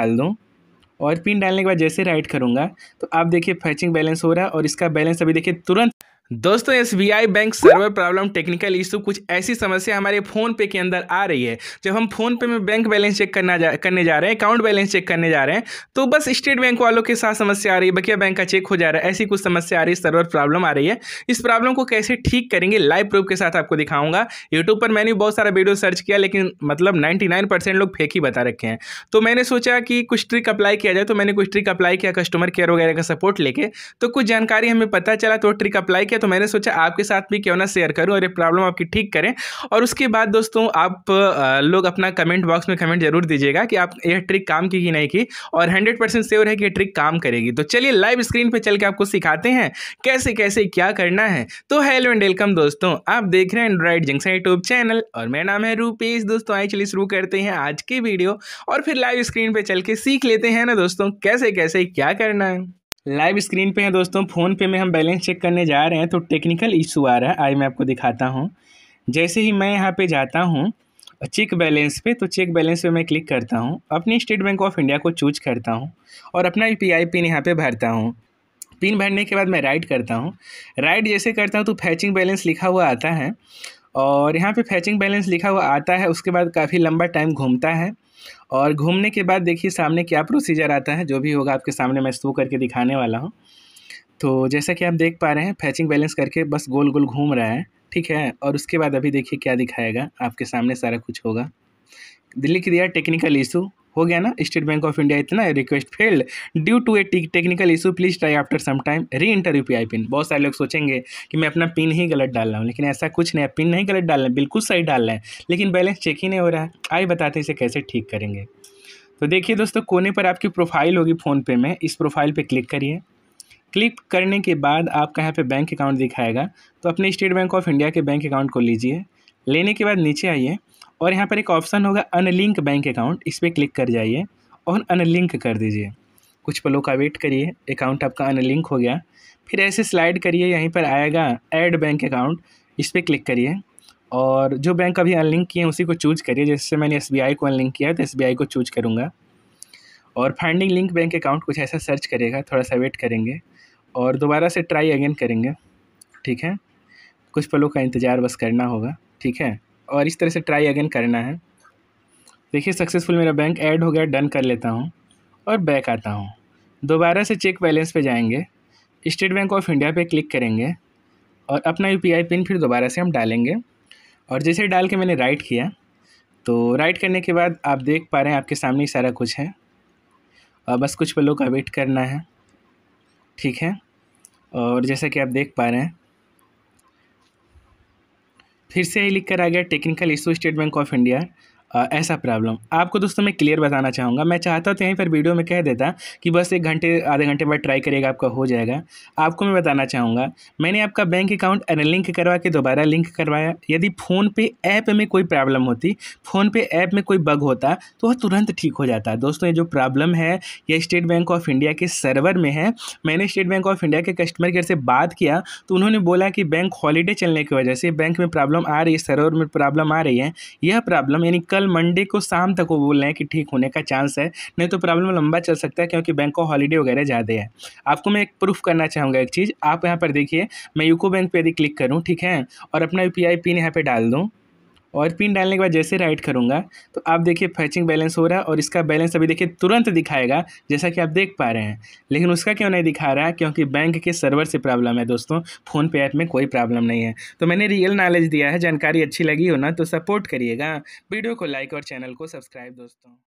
डाल दूँ और पिन डालने के बाद जैसे राइट करूँगा तो आप देखिए फैचिंग बैलेंस हो रहा है और इसका बैलेंस अभी देखिए तुरंत दोस्तों Yes Bank server problem technical issue कुछ ऐसी समस्या हमारे फ़ोन पे के अंदर आ रही है जब हम फोन पे में बैंक बैलेंस चेक करना जा करने जा रहे हैं अकाउंट बैलेंस चेक करने जा रहे हैं तो बस स्टेट बैंक वालों के साथ समस्या आ रही है बकिया बैंक का चेक हो जा रहा है ऐसी कुछ समस्या आ रही है सर्वर प्रॉब्लम आ रही है इस प्रॉब्लम को कैसे ठीक करेंगे लाइव प्रूफ के साथ आपको दिखाऊंगा यूट्यूब पर मैंने बहुत सारा वीडियो सर्च किया लेकिन मतलब नाइन्टी लोग फेक ही बता रखे हैं तो मैंने सोचा कि कुछ ट्रिक अप्लाई किया जाए तो मैंने कुछ ट्रिक अप्लाई किया कस्टमर केयर वगैरह का सपोर्ट लेके तो कुछ जानकारी हमें पता चला तो ट्रिक अप्लाई किया तो मैंने सोचा आपके साथ भी क्यों ना शेयर करूँ और ये प्रॉब्लम आपकी ठीक करें और उसके बाद दोस्तों आप लोग अपना कमेंट बॉक्स में कमेंट जरूर दीजिएगा कि आप यह ट्रिक काम की कि नहीं की और हंड्रेड परसेंट श्योर है कि यह ट्रिक काम करेगी तो चलिए लाइव स्क्रीन पर चल के आपको सिखाते हैं कैसे कैसे क्या करना है तो हेलो एंड वेलकम दोस्तों आप देख रहे हैं एंड्रॉइड जंक्शन यूट्यूब चैनल और मेरा नाम है रूपेश दोस्तों आई चलिए शुरू करते हैं आज की वीडियो और फिर लाइव स्क्रीन पर चल के सीख लेते हैं ना दोस्तों कैसे कैसे क्या करना है लाइव स्क्रीन पे है दोस्तों फ़ोन पे में हम बैलेंस चेक करने जा रहे हैं तो टेक्निकल इशू आ रहा है आई मैं आपको दिखाता हूँ जैसे ही मैं यहाँ पे जाता हूँ चेक बैलेंस पे तो चेक बैलेंस पे मैं क्लिक करता हूँ अपनी स्टेट बैंक ऑफ इंडिया को चूज करता हूँ और अपना यू पिन यहाँ पर भरता हूँ पिन भरने के बाद मैं राइट करता हूँ राइट जैसे करता हूँ तो फैचिंग बैलेंस लिखा हुआ आता है और यहाँ पे फैचिंग बैलेंस लिखा हुआ आता है उसके बाद काफ़ी लंबा टाइम घूमता है और घूमने के बाद देखिए सामने क्या प्रोसीजर आता है जो भी होगा आपके सामने मैं शो करके दिखाने वाला हूँ तो जैसा कि आप देख पा रहे हैं फैचिंग बैलेंस करके बस गोल गोल घूम रहा है ठीक है और उसके बाद अभी देखिए क्या दिखाएगा आपके सामने सारा कुछ होगा दिल्ली क्रिया टेक्निकल इशू हो गया ना स्टेट बैंक ऑफ इंडिया इतना request failed due to a technical issue please try after some time reenter you pin बहुत सारे लोग सोचेंगे कि मैं अपना पिन ही गलत डाल रहा हूँ लेकिन ऐसा कुछ नहीं है पिन नहीं गलत डाल रहे बिल्कुल सही डाल रहे हैं लेकिन बैलेंस चेक ही नहीं हो रहा है आई बताते इसे कैसे ठीक करेंगे तो देखिए दोस्तों कोने पर आपकी प्रोफाइल होगी फ़ोनपे में इस प्रोफाइल पर क्लिक करिए क्लिक करने के बाद आपका यहाँ पे बैंक अकाउंट दिखाएगा तो अपने स्टेट बैंक ऑफ इंडिया के बैंक अकाउंट को लीजिए लेने के बाद नीचे आइए और यहाँ पर एक ऑप्शन होगा अनलिंक बैंक अकाउंट इस पर क्लिक कर जाइए और अनलिंक कर दीजिए कुछ पलों का वेट करिए अकाउंट आपका अनलिंक हो गया फिर ऐसे स्लाइड करिए यहीं पर आएगा ऐड बैंक अकाउंट इस पर क्लिक करिए और जो बैंक अभी अनलिंक किए हैं उसी को चूज करिए जैसे मैंने एस को अनलिंक किया तो एस को चूज करूँगा और फाइंडिंग लिंक बैंक अकाउंट कुछ ऐसा सर्च करेगा थोड़ा सा वेट करेंगे और दोबारा से ट्राई अगेन करेंगे ठीक है कुछ पलों का इंतज़ार बस करना होगा ठीक है और इस तरह से ट्राई अगेन करना है देखिए सक्सेसफुल मेरा बैंक ऐड हो गया डन कर लेता हूँ और बैक आता हूँ दोबारा से चेक बैलेंस पे जाएंगे स्टेट बैंक ऑफ इंडिया पे क्लिक करेंगे और अपना यू पिन फिर दोबारा से हम डालेंगे और जैसे डाल के मैंने राइट किया तो राइट करने के बाद आप देख पा रहे हैं आपके सामने सारा कुछ है और बस कुछ पलों का वेट करना है ठीक है और जैसा कि आप देख पा रहे हैं फिर से लिख कर आ गया technical issue State Bank of India ऐसा प्रॉब्लम आपको दोस्तों मैं क्लियर बताना चाहूँगा मैं चाहता तो यहीं पर वीडियो में कह देता कि बस एक घंटे आधे घंटे बाद ट्राई करिएगा आपका हो जाएगा आपको मैं बताना चाहूँगा मैंने आपका बैंक अकाउंट लिंक करवा के दोबारा लिंक करवाया यदि फ़ोन पे ऐप में कोई प्रॉब्लम होती फ़ोन पे ऐप में कोई बग होता तो वह तुरंत ठीक हो जाता दोस्तों ये जो प्रॉब्लम है यह स्टेट बैंक ऑफ इंडिया के सर्वर में है मैंने स्टेट बैंक ऑफ इंडिया के कस्टमर केयर से बात किया तो उन्होंने बोला कि बैंक हॉलीडे चलने की वजह से बैंक में प्रॉब्लम आ रही है सर्वर में प्रॉब्लम आ रही है यह प्रॉब्लम यानी कल मंडे को शाम तक वो बोल रहे हैं कि ठीक होने का चांस है नहीं तो प्रॉब्लम लंबा चल सकता है क्योंकि बैंक को हॉलीडे वगैरह ज़्यादा है आपको मैं एक प्रूफ करना चाहूँगा एक चीज़ आप यहाँ पर देखिए मैं यूको बैंक पर यदि क्लिक करूँ ठीक है और अपना यू पिन यहाँ पर डाल दूँ और पिन डालने के बाद जैसे राइट करूँगा तो आप देखिए फैचिंग बैलेंस हो रहा है और इसका बैलेंस अभी देखिए तुरंत दिखाएगा जैसा कि आप देख पा रहे हैं लेकिन उसका क्यों नहीं दिखा रहा है क्योंकि बैंक के सर्वर से प्रॉब्लम है दोस्तों फ़ोन पे ऐप में कोई प्रॉब्लम नहीं है तो मैंने रियल नॉलेज दिया है जानकारी अच्छी लगी हो ना तो सपोर्ट करिएगा वीडियो को लाइक और चैनल को सब्सक्राइब दोस्तों